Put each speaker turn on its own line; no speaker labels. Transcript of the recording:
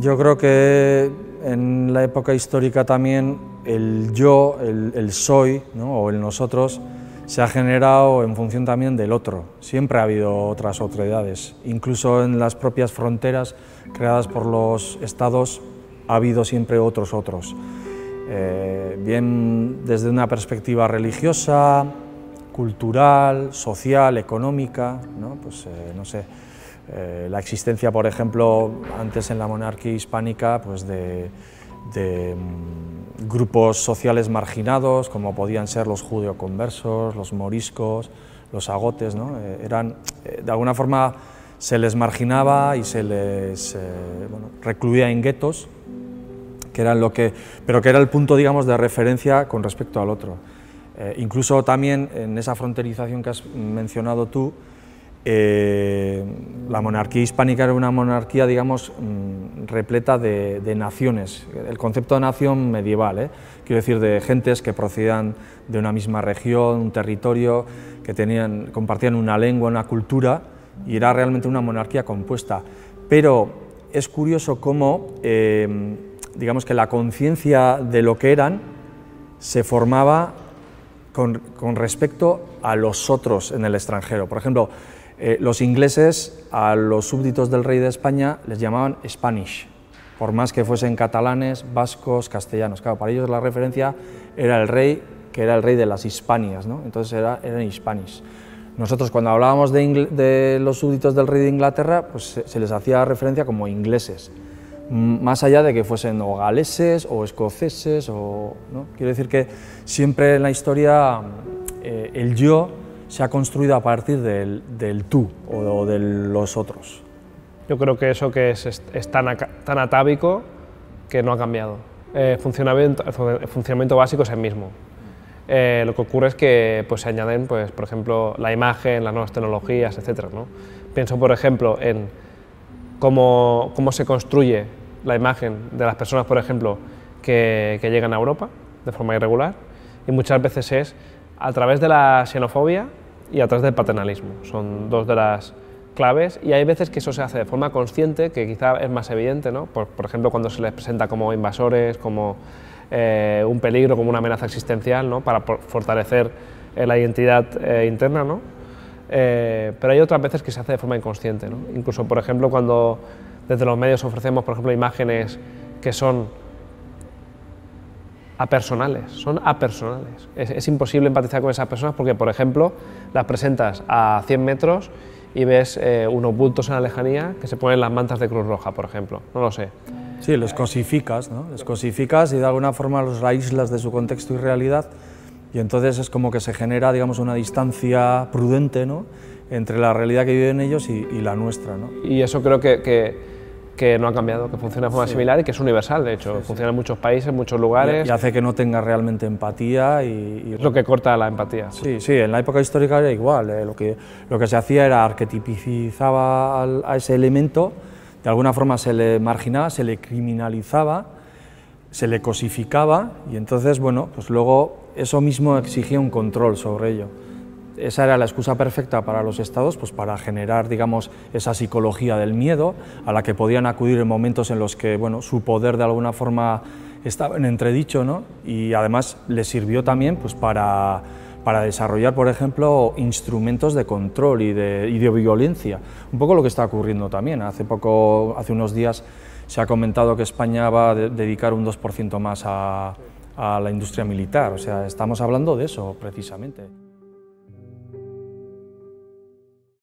Yo creo que en la época histórica también el yo, el, soy o el nosotros se ha generado en función también del otro. Siempre ha habido otras autoridades. Incluso en las propias fronteras creadas por los estados ha habido siempre otros otros. Eh, bien desde una perspectiva religiosa, cultural, social, económica, ¿no? Pues, eh, no sé. Eh, la existencia, por ejemplo, antes en la monarquía hispánica, pues de, mm, grupos sociales marginados, como podían ser los judeoconversos, los moriscos, los agotes, eh, eran, eh, de alguna forma se les marginaba y se les recluía en guetos, que eran lo que, pero que era el punto, digamos, de referencia con respecto al otro. incluso también en esa fronterización que has mencionado tú, eh, la monarquía hispánica era una monarquía, digamos, mm, repleta de, naciones, el concepto de nación medieval, ¿eh? quiero decir, de gentes que procedían de una misma región, un territorio, que tenían, compartían una lengua, una cultura, y era realmente una monarquía compuesta. Pero es curioso cómo, eh, digamos, que la conciencia de lo que eran se formaba con, con respecto a los otros en el extranjero. Por ejemplo, eh, los ingleses a los súbditos del rey de España les llamaban Spanish, por más que fuesen catalanes, vascos, castellanos. Claro, para ellos la referencia era el rey, que era el rey de las Hispanias, entonces eran hispanis. Nosotros cuando hablábamos de, los súbditos del rey de Inglaterra, pues se, les hacía referencia como ingleses, más allá de que fuesen o galeses o escoceses. O, ¿no? Quiero decir que siempre en la historia eh, el yo se ha construido a partir del, tú o, de los otros.
Yo creo que eso que es, tan, tan, atávico que no ha cambiado. Eh, funcionamiento, el eh, funcionamiento básico es el mismo. Eh, lo que ocurre es que pues, se añaden, pues, por ejemplo, la imagen, las nuevas tecnologías, etc. Pienso, por ejemplo, en cómo, se construye la imagen de las personas, por ejemplo, que llegan a Europa de forma irregular. Y muchas veces es a través de la xenofobia y a través del paternalismo. Son dos de las claves y hay veces que eso se hace de forma consciente, que quizá es más evidente, ¿no? por, ejemplo, cuando se les presenta como invasores, como eh, un peligro, como una amenaza existencial, para fortalecer eh, la identidad eh, interna. ¿no? pero hay otras veces que se hace de forma inconsciente. Incluso, por ejemplo, cuando desde los medios ofrecemos, por ejemplo, imágenes que son apersonales, son apersonales. Es, es, imposible empatizar con esas personas porque, por ejemplo, las presentas a 100 metros y ves eh, unos bultos en la lejanía que se ponen las mantas de Cruz Roja, por ejemplo. No lo sé. Sí, los cosificas, ¿no? Los cosificas y de alguna forma los aíslas de su contexto y
realidad y entonces es como que se genera, digamos, una distancia prudente, ¿no?
Entre la realidad que viven ellos
y, la nuestra,
¿no? Y eso creo que que no ha cambiado, que funciona de forma similar y que es universal, de hecho, funciona en muchos países, en muchos lugares. Y, hace que
no tenga realmente empatía y, Es lo que corta la empatía. Sí, sí, en la época histórica era igual, eh, lo, que, lo que se hacía era arquetipizaba a ese elemento, de alguna forma se le marginaba, se le criminalizaba, se le cosificaba y entonces, bueno, pues luego eso mismo exigía un control sobre ello esa era la excusa perfecta para los estados pues para generar digamos esa psicología del miedo a la que podían acudir en momentos en los que su poder de alguna forma estaba en entredicho ¿no? y además le sirvió también pues para desarrollar, por ejemplo, instrumentos de control y de, violencia. Un poco lo que está ocurriendo también. Hace poco, hace unos días, se ha comentado que España va a dedicar un 2% más a, a la industria militar. O sea, estamos hablando de eso precisamente.